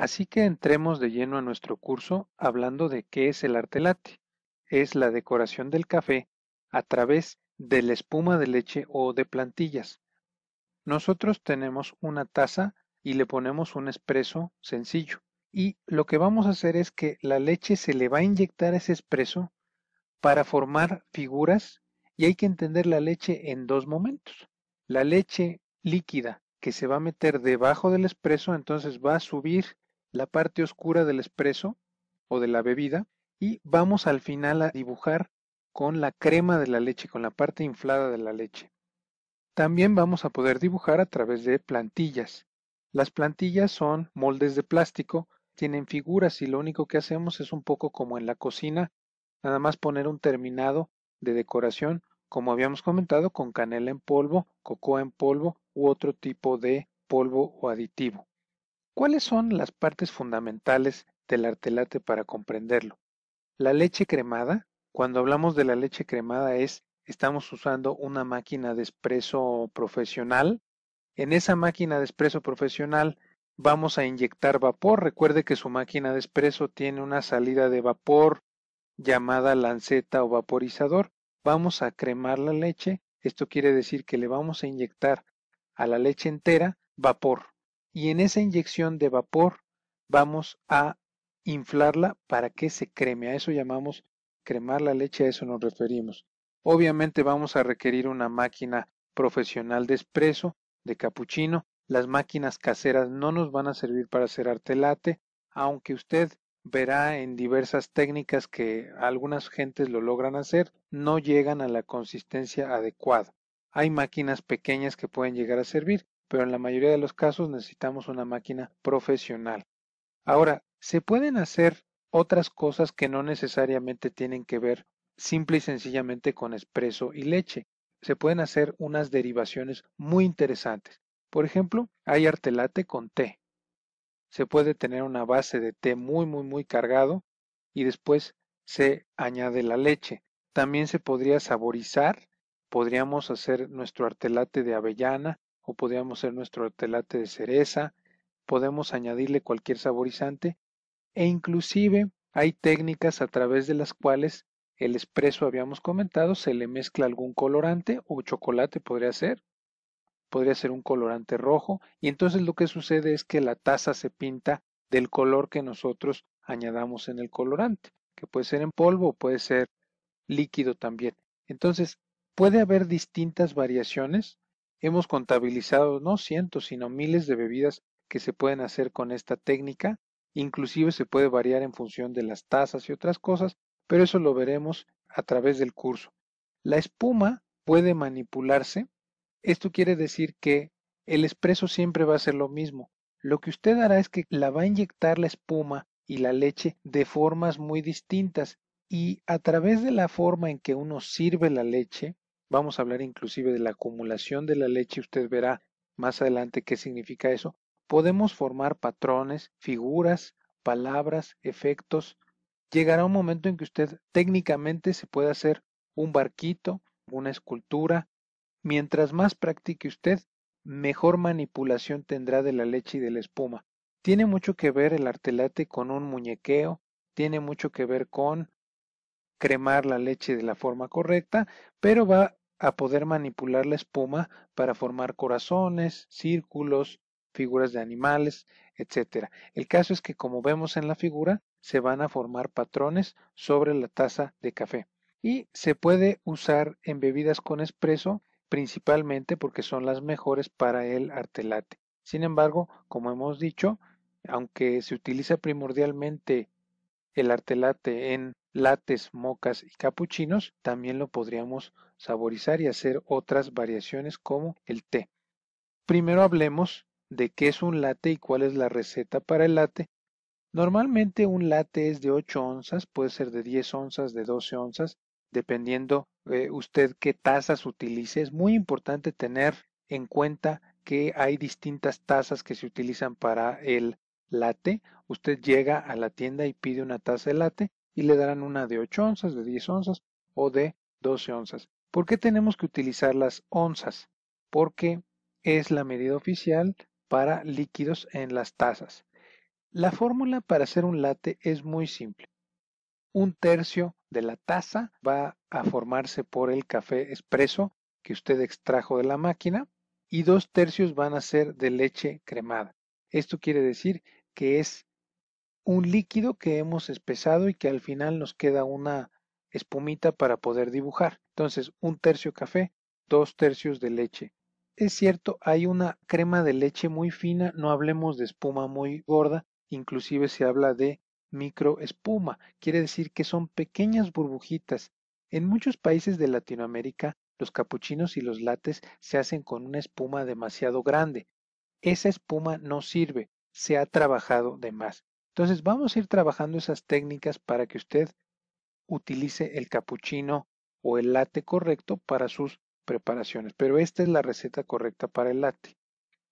Así que entremos de lleno a nuestro curso hablando de qué es el arte Es la decoración del café a través de la espuma de leche o de plantillas. Nosotros tenemos una taza y le ponemos un espresso sencillo. Y lo que vamos a hacer es que la leche se le va a inyectar a ese espresso para formar figuras y hay que entender la leche en dos momentos. La leche líquida que se va a meter debajo del espresso entonces va a subir la parte oscura del espresso o de la bebida y vamos al final a dibujar con la crema de la leche, con la parte inflada de la leche. También vamos a poder dibujar a través de plantillas. Las plantillas son moldes de plástico, tienen figuras y lo único que hacemos es un poco como en la cocina, nada más poner un terminado de decoración, como habíamos comentado, con canela en polvo, cocoa en polvo u otro tipo de polvo o aditivo. ¿Cuáles son las partes fundamentales del artelate para comprenderlo? La leche cremada, cuando hablamos de la leche cremada es, estamos usando una máquina de espresso profesional. En esa máquina de espresso profesional vamos a inyectar vapor. Recuerde que su máquina de espresso tiene una salida de vapor llamada lanceta o vaporizador. Vamos a cremar la leche. Esto quiere decir que le vamos a inyectar a la leche entera vapor y en esa inyección de vapor vamos a inflarla para que se creme. A eso llamamos cremar la leche, a eso nos referimos. Obviamente vamos a requerir una máquina profesional de espresso, de capuchino. Las máquinas caseras no nos van a servir para hacer arte aunque usted verá en diversas técnicas que algunas gentes lo logran hacer, no llegan a la consistencia adecuada. Hay máquinas pequeñas que pueden llegar a servir, pero en la mayoría de los casos necesitamos una máquina profesional. Ahora, se pueden hacer otras cosas que no necesariamente tienen que ver simple y sencillamente con espresso y leche. Se pueden hacer unas derivaciones muy interesantes. Por ejemplo, hay artelate con té. Se puede tener una base de té muy, muy, muy cargado y después se añade la leche. También se podría saborizar. Podríamos hacer nuestro artelate de avellana podríamos hacer nuestro telate de cereza, podemos añadirle cualquier saborizante e inclusive hay técnicas a través de las cuales el espresso habíamos comentado se le mezcla algún colorante o chocolate podría ser, podría ser un colorante rojo y entonces lo que sucede es que la taza se pinta del color que nosotros añadamos en el colorante, que puede ser en polvo puede ser líquido también. Entonces, puede haber distintas variaciones Hemos contabilizado no cientos, sino miles de bebidas que se pueden hacer con esta técnica. Inclusive se puede variar en función de las tazas y otras cosas, pero eso lo veremos a través del curso. La espuma puede manipularse. Esto quiere decir que el espresso siempre va a ser lo mismo. Lo que usted hará es que la va a inyectar la espuma y la leche de formas muy distintas y a través de la forma en que uno sirve la leche, Vamos a hablar inclusive de la acumulación de la leche, usted verá más adelante qué significa eso. Podemos formar patrones, figuras, palabras, efectos. Llegará un momento en que usted técnicamente se puede hacer un barquito, una escultura. Mientras más practique usted, mejor manipulación tendrá de la leche y de la espuma. Tiene mucho que ver el artelate con un muñequeo, tiene mucho que ver con cremar la leche de la forma correcta, pero va a poder manipular la espuma para formar corazones, círculos, figuras de animales, etc. El caso es que, como vemos en la figura, se van a formar patrones sobre la taza de café. Y se puede usar en bebidas con espresso principalmente porque son las mejores para el artelate. Sin embargo, como hemos dicho, aunque se utiliza primordialmente el artelate en lates, mocas y capuchinos, también lo podríamos saborizar y hacer otras variaciones como el té. Primero hablemos de qué es un late y cuál es la receta para el late. Normalmente un late es de 8 onzas, puede ser de 10 onzas, de 12 onzas, dependiendo eh, usted qué tazas utilice. Es muy importante tener en cuenta que hay distintas tazas que se utilizan para el late. Usted llega a la tienda y pide una taza de late y le darán una de 8 onzas, de 10 onzas o de 12 onzas. ¿Por qué tenemos que utilizar las onzas? Porque es la medida oficial para líquidos en las tazas. La fórmula para hacer un latte es muy simple. Un tercio de la taza va a formarse por el café expreso que usted extrajo de la máquina y dos tercios van a ser de leche cremada. Esto quiere decir que es un líquido que hemos espesado y que al final nos queda una espumita para poder dibujar. Entonces, un tercio café, dos tercios de leche. Es cierto, hay una crema de leche muy fina, no hablemos de espuma muy gorda, inclusive se habla de microespuma, quiere decir que son pequeñas burbujitas. En muchos países de Latinoamérica, los capuchinos y los lates se hacen con una espuma demasiado grande. Esa espuma no sirve, se ha trabajado de más. Entonces vamos a ir trabajando esas técnicas para que usted utilice el capuchino o el latte correcto para sus preparaciones. Pero esta es la receta correcta para el latte.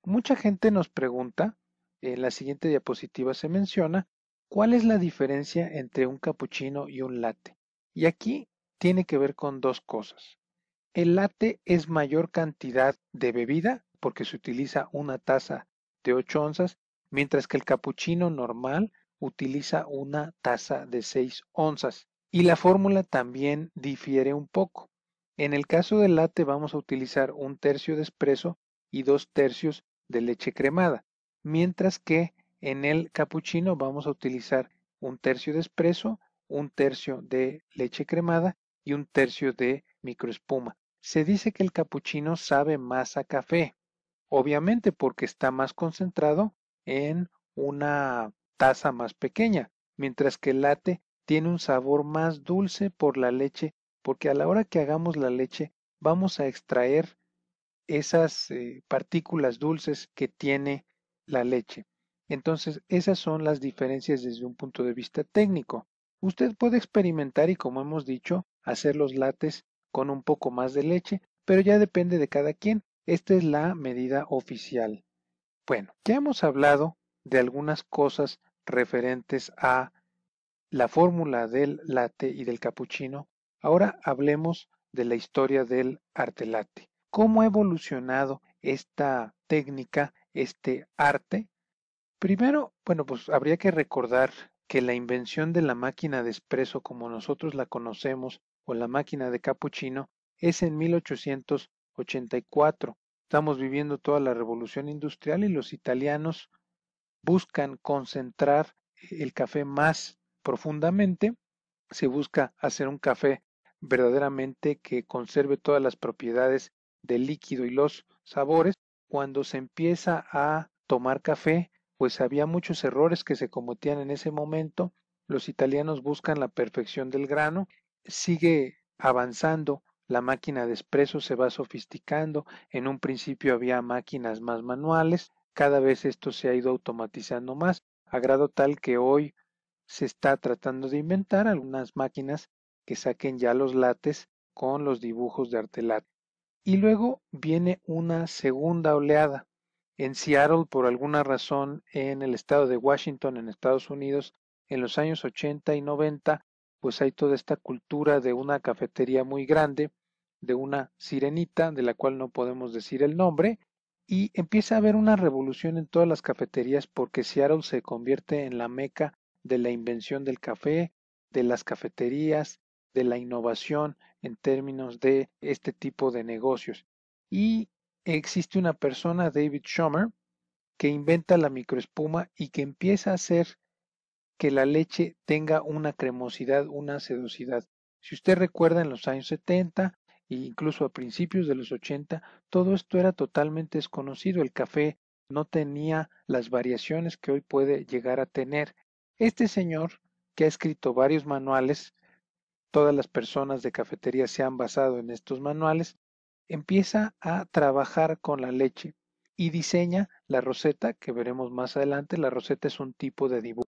Mucha gente nos pregunta, en la siguiente diapositiva se menciona, ¿cuál es la diferencia entre un capuchino y un latte? Y aquí tiene que ver con dos cosas. El latte es mayor cantidad de bebida porque se utiliza una taza de 8 onzas mientras que el capuchino normal utiliza una taza de 6 onzas. Y la fórmula también difiere un poco. En el caso del latte vamos a utilizar un tercio de espresso y dos tercios de leche cremada, mientras que en el capuchino vamos a utilizar un tercio de espresso, un tercio de leche cremada y un tercio de microespuma. Se dice que el capuchino sabe más a café, obviamente porque está más concentrado en una taza más pequeña, mientras que el latte tiene un sabor más dulce por la leche, porque a la hora que hagamos la leche vamos a extraer esas eh, partículas dulces que tiene la leche. Entonces, esas son las diferencias desde un punto de vista técnico. Usted puede experimentar y, como hemos dicho, hacer los lates con un poco más de leche, pero ya depende de cada quien. Esta es la medida oficial. Bueno, ya hemos hablado de algunas cosas referentes a la fórmula del latte y del capuchino. Ahora hablemos de la historia del arte latte. ¿Cómo ha evolucionado esta técnica, este arte? Primero, bueno, pues habría que recordar que la invención de la máquina de espresso como nosotros la conocemos o la máquina de capuchino es en 1884 Estamos viviendo toda la revolución industrial y los italianos buscan concentrar el café más profundamente. Se busca hacer un café verdaderamente que conserve todas las propiedades del líquido y los sabores. Cuando se empieza a tomar café, pues había muchos errores que se cometían en ese momento. Los italianos buscan la perfección del grano. Sigue avanzando la máquina de expreso se va sofisticando, en un principio había máquinas más manuales, cada vez esto se ha ido automatizando más, a grado tal que hoy se está tratando de inventar algunas máquinas que saquen ya los lates con los dibujos de arte Y luego viene una segunda oleada. En Seattle, por alguna razón, en el estado de Washington, en Estados Unidos, en los años 80 y 90, pues hay toda esta cultura de una cafetería muy grande de una sirenita de la cual no podemos decir el nombre y empieza a haber una revolución en todas las cafeterías porque Seattle se convierte en la meca de la invención del café, de las cafeterías, de la innovación en términos de este tipo de negocios. Y existe una persona, David Schumer, que inventa la microespuma y que empieza a hacer que la leche tenga una cremosidad, una sedosidad. Si usted recuerda en los años 70, incluso a principios de los 80, todo esto era totalmente desconocido. El café no tenía las variaciones que hoy puede llegar a tener. Este señor, que ha escrito varios manuales, todas las personas de cafetería se han basado en estos manuales, empieza a trabajar con la leche y diseña la roseta, que veremos más adelante. La roseta es un tipo de dibujo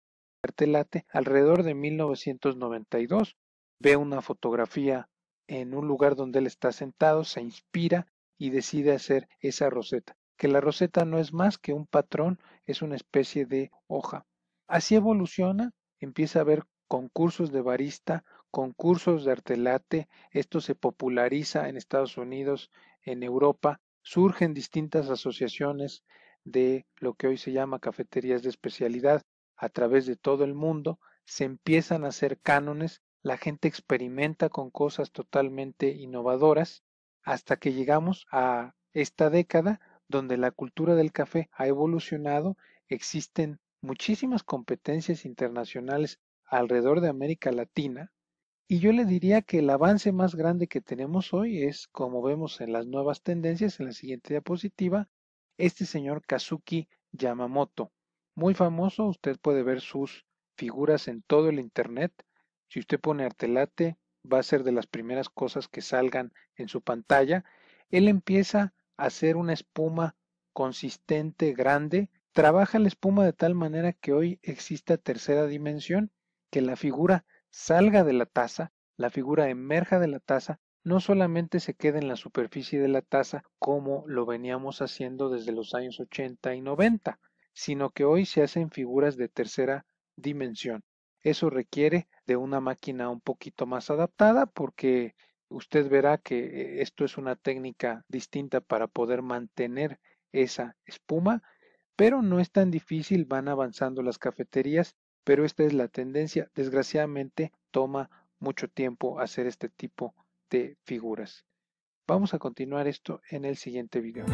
de arte alrededor de 1992. Ve una fotografía en un lugar donde él está sentado, se inspira y decide hacer esa roseta, que la roseta no es más que un patrón, es una especie de hoja. Así evoluciona, empieza a haber concursos de barista, concursos de artelate, esto se populariza en Estados Unidos, en Europa, surgen distintas asociaciones de lo que hoy se llama cafeterías de especialidad a través de todo el mundo, se empiezan a hacer cánones la gente experimenta con cosas totalmente innovadoras hasta que llegamos a esta década donde la cultura del café ha evolucionado, existen muchísimas competencias internacionales alrededor de América Latina y yo le diría que el avance más grande que tenemos hoy es, como vemos en las nuevas tendencias en la siguiente diapositiva, este señor Kazuki Yamamoto, muy famoso, usted puede ver sus figuras en todo el Internet, si usted pone Artelate, va a ser de las primeras cosas que salgan en su pantalla. Él empieza a hacer una espuma consistente, grande. Trabaja la espuma de tal manera que hoy exista tercera dimensión, que la figura salga de la taza, la figura emerja de la taza, no solamente se queda en la superficie de la taza como lo veníamos haciendo desde los años 80 y 90, sino que hoy se hacen figuras de tercera dimensión. Eso requiere de una máquina un poquito más adaptada porque usted verá que eh, esto es una técnica distinta para poder mantener esa espuma, pero no es tan difícil, van avanzando las cafeterías, pero esta es la tendencia. Desgraciadamente toma mucho tiempo hacer este tipo de figuras. Vamos a continuar esto en el siguiente video.